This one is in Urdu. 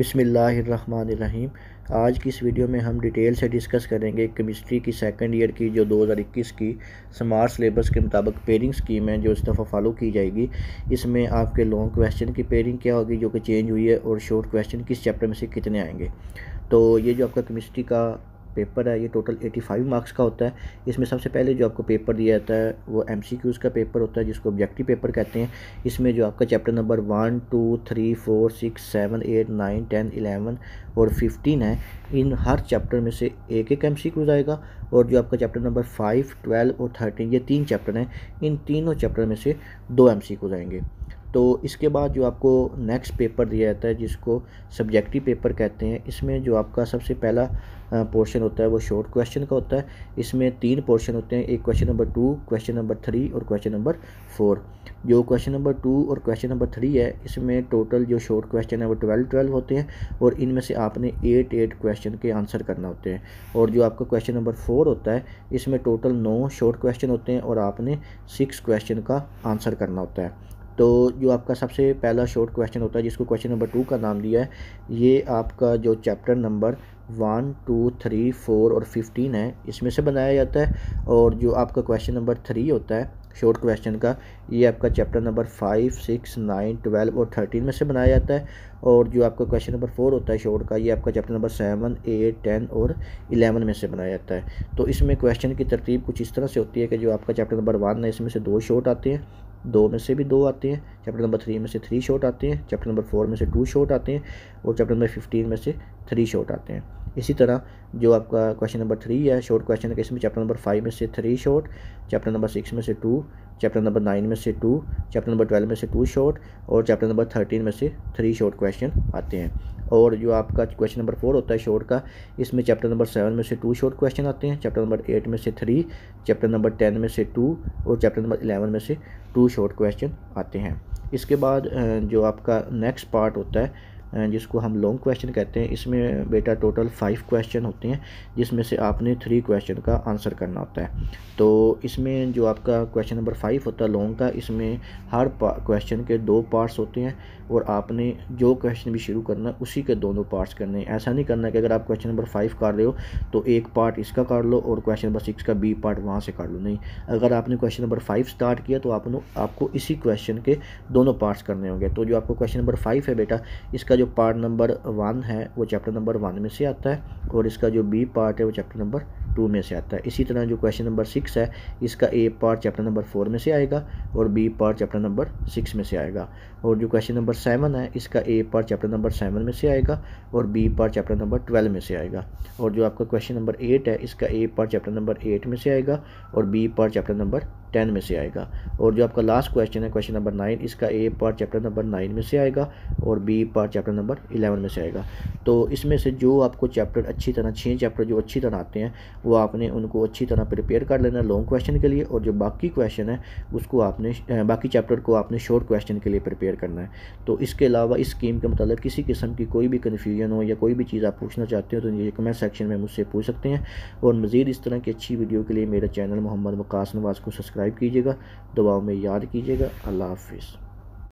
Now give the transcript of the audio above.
بسم اللہ الرحمن الرحیم آج کی اس ویڈیو میں ہم ڈیٹیل سے ڈسکس کریں گے کیمسٹری کی سیکنڈ ایئر کی جو دو ہزار اکیس کی سمارٹ سلیبس کے مطابق پیرنگ سکیم ہے جو اس دفعہ فالو کی جائے گی اس میں آپ کے لانگ کویشچن کی پیرنگ کیا ہوگی جو کہ چینج ہوئی ہے اور شارٹ کویشچن کس چیپٹر میں سے کتنے آئیں گے تو یہ جو آپ کا کیمسٹری کا پیپر ہے یہ ٹوٹل ایٹی فائیو مارکس کا ہوتا ہے اس میں سب سے پہلے جو آپ کو پیپر دیا جاتا ہے وہ ایم سی کیوز کا پیپر ہوتا ہے جس کو آبجیکٹیو پیپر کہتے ہیں اس میں جو آپ کا chapter number one two three four six seven eight nine ten eleven اور ففٹین ہے ان ہر چیپٹر میں سے ایک ایک ایم سی کیوز آئے گا اور جو آپ کا چیپٹر نمبر فائیو ٹویلو اور تھرٹین یہ تین چیپٹر ہیں ان تینوں چیپٹر میں سے دو ایم سی کیوز آئیں گے تو اس کے بعد جو آپ کو نیکسٹ پیپر دیا جاتا ہے جس کو سبجیکٹیو پیپر کہتے ہیں اس میں جو آپ کا سب سے پہلا پورشن ہوتا ہے وہ شارٹ کویشچن کا ہوتا ہے اس میں تین پورشن ہوتے ہیں ایک question number two question number three اور کویشچن نمبر فور جو کویشچن نمبر ٹو اور کویشچن نمبر تھری ہے اس میں ٹوٹل جو شارٹ کویشچن ہے وہ ٹویلو ٹویلو ہوتے ہیں اور ان میں سے آپ نے ایٹ ایٹ کویشچن کے آنسر کرنا ہوتے ہیں اور جو آپ کا کویشچن نمبر فور ہوتا ہے اس میں ٹوٹل نو شارٹ کویشچن ہوتے ہیں اور آپ نے سکس کویشچن کا آنسر کرنا ہوتا ہے تو جو آپ کا سب سے پہلا شارٹ کویشچن ہوتا ہے جس کو کویشچن نمبر ٹو کا نام دیا ہے یہ آپ کا جو chapter number one two three four اور ففٹین ہے اس میں سے بنایا جاتا ہے اور جو آپ کا کویشچن نمبر تھری ہوتا ہے شارٹ کویشچن کا یہ آپ کا chapter number five six nine twelve اور تھرٹین میں سے بنایا جاتا ہے اور جو آپ کا کویشچن نمبر فور ہوتا ہے شارٹ کا یہ آپ کا chapter number seven eight ten اور الیون میں سے بنایا جاتا ہے تو اس میں کویشچن کی ترتیب کچھ اس طرح سے ہوتی ہے کہ جو آپ کا چیپٹر نمبر ون ہے اس میں سے دو شارٹ آتے ہیں دو میں سے بھی دو آتے ہیں چیپٹر نمبر تھری میں سے تھری شاٹ آتے ہیں چیپٹر نمبر فور میں سے ٹو شاٹ آتے ہیں اور چیپٹر نمبر ففٹین میں سے تھری شاٹ آتے ہیں اسی طرح جو آپ کا کویشچن نمبر تھری ہے شارٹ کویشچن کے اس میں چیپٹر نمبر فائیو میں سے three short chapter number six میں سے ٹو چیپٹر نمبر نائن میں سے ٹو چیپٹر نمبر ٹویلو میں سے ٹو شارٹ اور چیپٹر نمبر تھرٹین میں سے تھری شارٹ کویشچن آتے ہیں اور جو آپ کا کویشچن نمبر فور ہوتا ہے شارٹ کا اس میں چیپٹر نمبر سیون میں سے ٹو شارٹ کویشچن آتے ہیں چیپٹر نمبر ایٹ میں سے تھری چیپٹر نمبر ٹین میں سے ٹو اور چیپٹر نمبر الیون میں سے ٹو شارٹ کویشچن آتے ہیں اس کے بعد جو آپ کا نیکسٹ پارٹ ہوتا ہے جس کو ہم لانگ کویشچن کہتے ہیں اس میں بیٹا ٹوٹل فائیو کویشچن ہوتے ہیں جس میں سے آپ نے تھری کویشچن کا آنسر کرنا ہوتا ہے تو اس میں جو آپ کا کویشچن نمبر فائیو ہوتا ہے لانگ کا اس میں ہر کویشچن کے دو پارٹس ہوتے ہیں اور آپ نے جو کویشچن بھی شروع کرنا اسی کے دونوں پارٹس کرنے ہیں ایسا نہیں کرنا کہ اگر آپ کویشچن نمبر فائیو کر رہے ہو تو ایک پارٹ اس کا کر لو اور کویشچن نمبر سکس کا بی پارٹ وہاں سے کر لو نہیں اگر آپ نے کویشچن نمبر فائیو اسٹارٹ کیا تو آپ آپ کو اسی کویشچن کے دونوں پارٹس کرنے ہوں گے تو جو آپ کو کویشچن نمبر فائیو ہے بیٹا اس کا جو پارٹ نمبر ون ہے وہ چیپٹر نمبر ون میں سے آتا ہے اور اس کا جو بی پارٹ ہے وہ چیپٹر نمبر ٹو میں سے آتا ہے اسی طرح جو کویشچن نمبر سکس ہے اس کا A part chapter number four میں سے آئے گا اور B part chapter number six میں سے آئے گا اور جو کویشن نمبر سیون ہے اس کا A part chapter number seven میں سے آئے گا اور B part chapter number twelve میں سے آئے گا اور جو آپ کا کویشچن نمبر ایٹ ہے اس کا A part chapter number eight میں سے آئے گا اور B part chapter number ten میں سے آئے گا اور جو آپ کا لاسٹ کویشچن ہے کوئیسٹن نمبر نائن اس کا A part chapter number nine میں سے آئے گا اور B part chapter number eleven میں سے آئے گا تو اس میں سے جو آپ کو چیپٹر اچھی طرح چھ چیپٹر جو اچھی طرح آتے ہیں وہ آپ نے ان کو اچھی طرح پریپیئر کر لینا لانگ کویسچن کے لیے اور جو باقی کویسن ہے اس کو آپ نے باقی چیپٹر کو آپ نے شارٹ کویشچن کے لیے پریپیئر کرنا ہے تو اس کے علاوہ اس اسکیم کے متعلق کسی قسم کی کوئی بھی کنفیوژن ہو یا کوئی بھی چیز آپ پوچھنا چاہتے ہیں تو یہ کمنٹ سیکشن میں مجھ سے پوچھ سکتے ہیں اور مزید اس طرح کی اچھی ویڈیو کے لیے میرا چینل محمد مقاص نواز کو سبسکرائب سبسکرائب کیجیے گا دعاوں میں یاد کیجیے گا اللہ حافظ